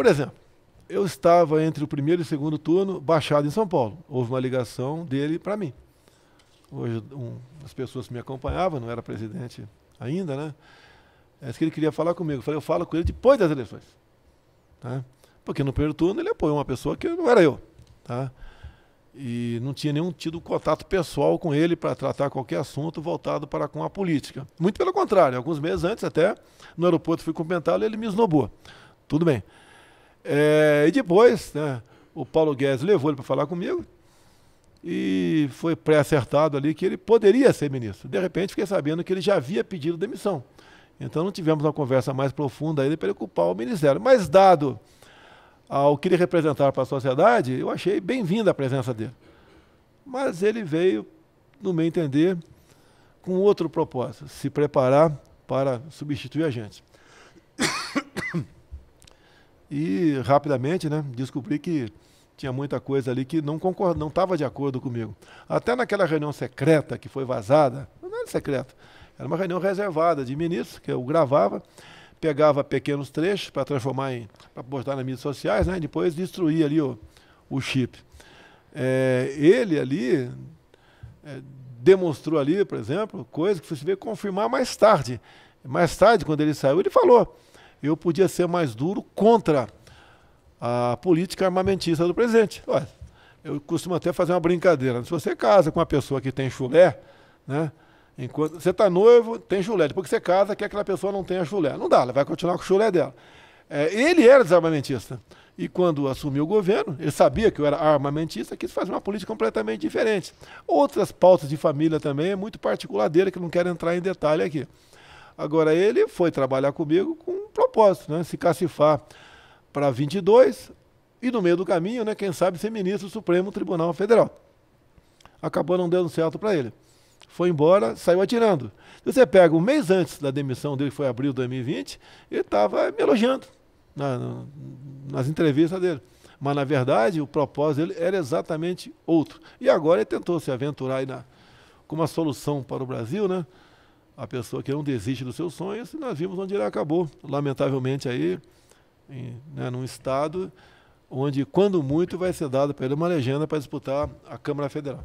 Por exemplo, eu estava entre o primeiro e o segundo turno, baixado em São Paulo. Houve uma ligação dele para mim. Hoje, um, as pessoas que me acompanhavam, não era presidente ainda, né? É que ele queria falar comigo. Eu falei, eu falo com ele depois das eleições. Tá? Porque no primeiro turno ele apoiou uma pessoa que não era eu. Tá? E não tinha nenhum tido contato pessoal com ele para tratar qualquer assunto voltado para com a política. Muito pelo contrário, alguns meses antes até, no aeroporto fui cumprimentá-lo e ele me esnobou. Tudo bem. É, e depois, né, o Paulo Guedes levou ele para falar comigo e foi pré-acertado ali que ele poderia ser ministro. De repente, fiquei sabendo que ele já havia pedido demissão. Então, não tivemos uma conversa mais profunda ainda para ele ocupar o ministério. Mas, dado ao que ele representava para a sociedade, eu achei bem-vinda a presença dele. Mas ele veio, no meu entender, com outro propósito: se preparar para substituir a gente. E rapidamente, né, descobri que tinha muita coisa ali que não concorda, não estava de acordo comigo. Até naquela reunião secreta que foi vazada, não era secreta, era uma reunião reservada de ministros, que eu gravava, pegava pequenos trechos para transformar em, para postar nas mídias sociais, né, e depois destruía ali o, o chip. É, ele ali é, demonstrou ali, por exemplo, coisa que você vê confirmar mais tarde. Mais tarde, quando ele saiu, ele falou eu podia ser mais duro contra a política armamentista do presidente. Olha, eu costumo até fazer uma brincadeira. Né? Se você casa com uma pessoa que tem chulé, né? Enquanto você está noivo, tem chulé. Depois que você casa, quer que aquela pessoa não tenha chulé. Não dá, ela vai continuar com o chulé dela. É, ele era desarmamentista. E quando assumiu o governo, ele sabia que eu era armamentista, quis fazer uma política completamente diferente. Outras pautas de família também, é muito particular dele, que não quero entrar em detalhe aqui. Agora, ele foi trabalhar comigo com propósito, né? Se cacifar para 22 e no meio do caminho, né, quem sabe ser ministro do Supremo Tribunal Federal. Acabou não dando certo para ele. Foi embora, saiu atirando. você pega um mês antes da demissão dele, que foi abril de 2020, ele estava me elogiando na, nas entrevistas dele. Mas, na verdade, o propósito dele era exatamente outro. E agora ele tentou se aventurar na, com uma solução para o Brasil, né? a pessoa que não desiste dos seus sonhos, e nós vimos onde ele acabou, lamentavelmente aí, em, né, num estado onde, quando muito, vai ser dado para ele uma legenda para disputar a Câmara Federal.